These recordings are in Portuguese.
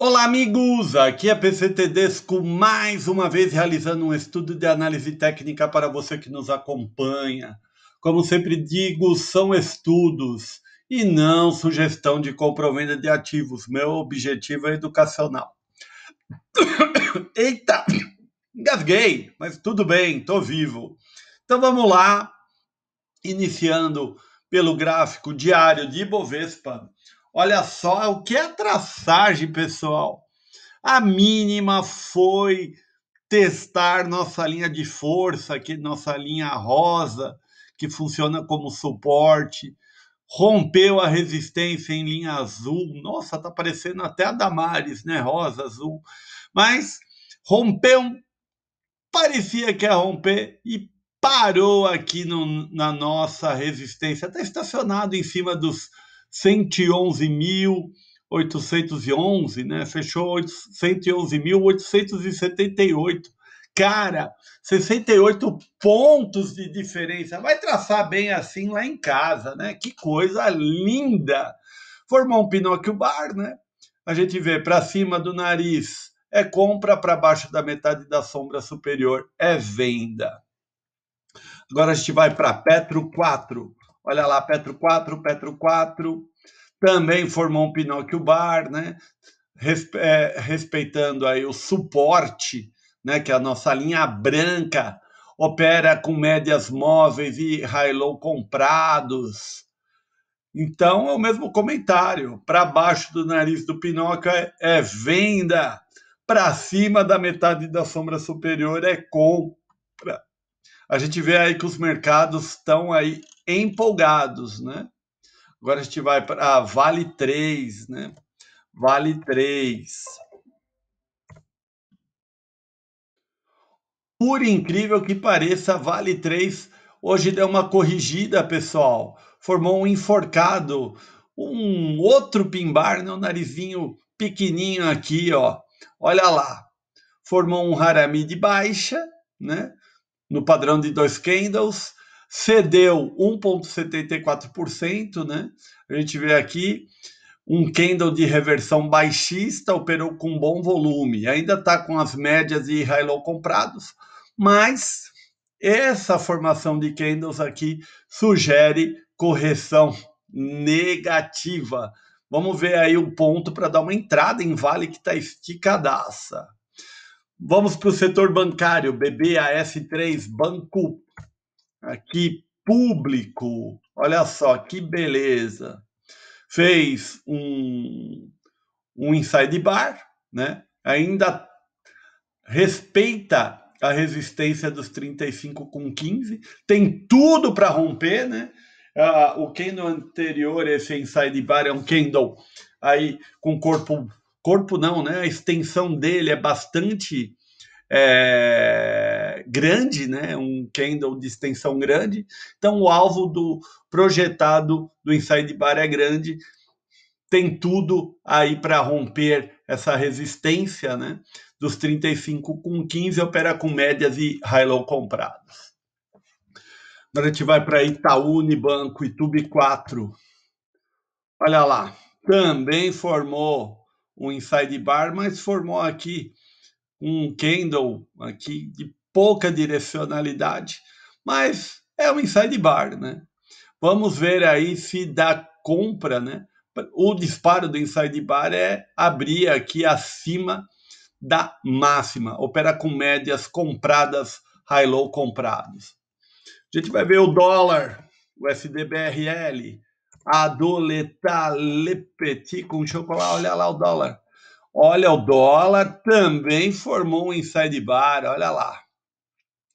Olá, amigos! Aqui é PC Tedesco, mais uma vez realizando um estudo de análise técnica para você que nos acompanha. Como sempre digo, são estudos e não sugestão de compra ou venda de ativos. Meu objetivo é educacional. Eita! Engasguei, mas tudo bem, estou vivo. Então vamos lá, iniciando pelo gráfico diário de Ibovespa. Olha só o que é traçagem, pessoal. A mínima foi testar nossa linha de força, que nossa linha rosa, que funciona como suporte. Rompeu a resistência em linha azul. Nossa, tá parecendo até a Damares, né? Rosa, azul. Mas rompeu, parecia que ia romper e parou aqui no, na nossa resistência. Está estacionado em cima dos 111.811, né? Fechou 111.878. Cara, 68 pontos de diferença. Vai traçar bem assim lá em casa, né? Que coisa linda! Formou um Pinóquio Bar, né? A gente vê para cima do nariz é compra, para baixo da metade da sombra superior é venda. Agora a gente vai para Petro 4. Olha lá, Petro 4, Petro 4, também formou um Pinóquio Bar, né? É, respeitando aí o suporte, né? Que é a nossa linha branca opera com médias móveis e high-low comprados. Então, é o mesmo comentário. Para baixo do nariz do Pinóquio é, é venda, para cima da metade da sombra superior é compra a gente vê aí que os mercados estão aí empolgados, né? Agora a gente vai para ah, Vale 3, né? Vale 3. Por incrível que pareça, Vale 3 hoje deu uma corrigida, pessoal. Formou um enforcado, um outro pimbar, né? Um narizinho pequenininho aqui, ó. Olha lá. Formou um harami de baixa, né? no padrão de dois candles, cedeu 1,74%, né? A gente vê aqui um candle de reversão baixista, operou com bom volume, ainda está com as médias e high low comprados, mas essa formação de candles aqui sugere correção negativa. Vamos ver aí o ponto para dar uma entrada em vale que está esticadaça. Vamos para o setor bancário, BBAS3, banco aqui público. Olha só que beleza. Fez um, um inside bar, né? Ainda respeita a resistência dos 35 com 15, tem tudo para romper, né? Ah, o candle anterior, esse inside bar, é um candle aí com corpo corpo não, né? A extensão dele é bastante é, grande, né? Um candle de extensão grande. Então o alvo do projetado do inside bar é grande. Tem tudo aí para romper essa resistência, né? Dos 35 com 15 opera com médias e high-low comprados Agora a gente vai para Itaú, Unibanco, Tube 4. Olha lá, também formou o Inside Bar, mas formou aqui um candle aqui de pouca direcionalidade, mas é um inside bar, né? Vamos ver aí se dá compra, né? O disparo do inside bar é abrir aqui acima da máxima, opera com médias compradas, high low comprados. A gente vai ver o dólar, o SDBRL, Adoleta Lepeti com chocolate. Olha lá o dólar. Olha, o dólar também formou um inside bar. Olha lá.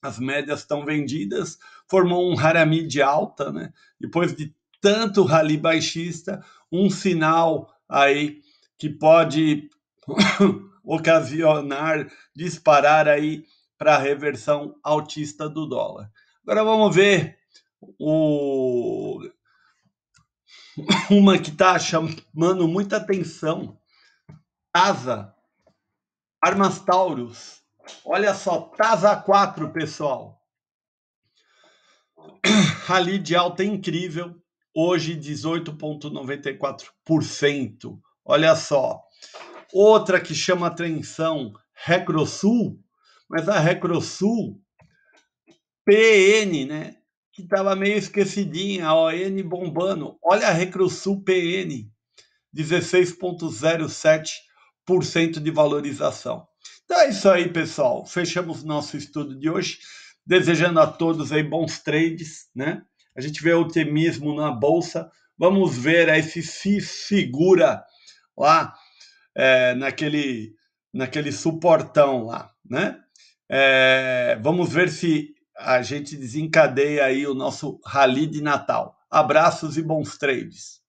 As médias estão vendidas, formou um harami de alta, né? Depois de tanto rally baixista, um sinal aí que pode ocasionar disparar aí para a reversão altista do dólar. Agora vamos ver o uma que está chamando muita atenção. Tasa, Armas Taurus. Olha só, Tasa 4, pessoal. Rally de alta é incrível, hoje 18,94%. Olha só. Outra que chama atenção, Recrosul, mas a Recrosul PN, né? que estava meio esquecidinha, a ON bombando. Olha a Recrusul PN, 16,07% de valorização. Então é isso aí, pessoal. Fechamos nosso estudo de hoje. Desejando a todos aí bons trades, né? A gente vê otimismo na bolsa. Vamos ver aí se se segura lá é, naquele, naquele suportão lá, né? É, vamos ver se a gente desencadeia aí o nosso rally de Natal. Abraços e bons trades.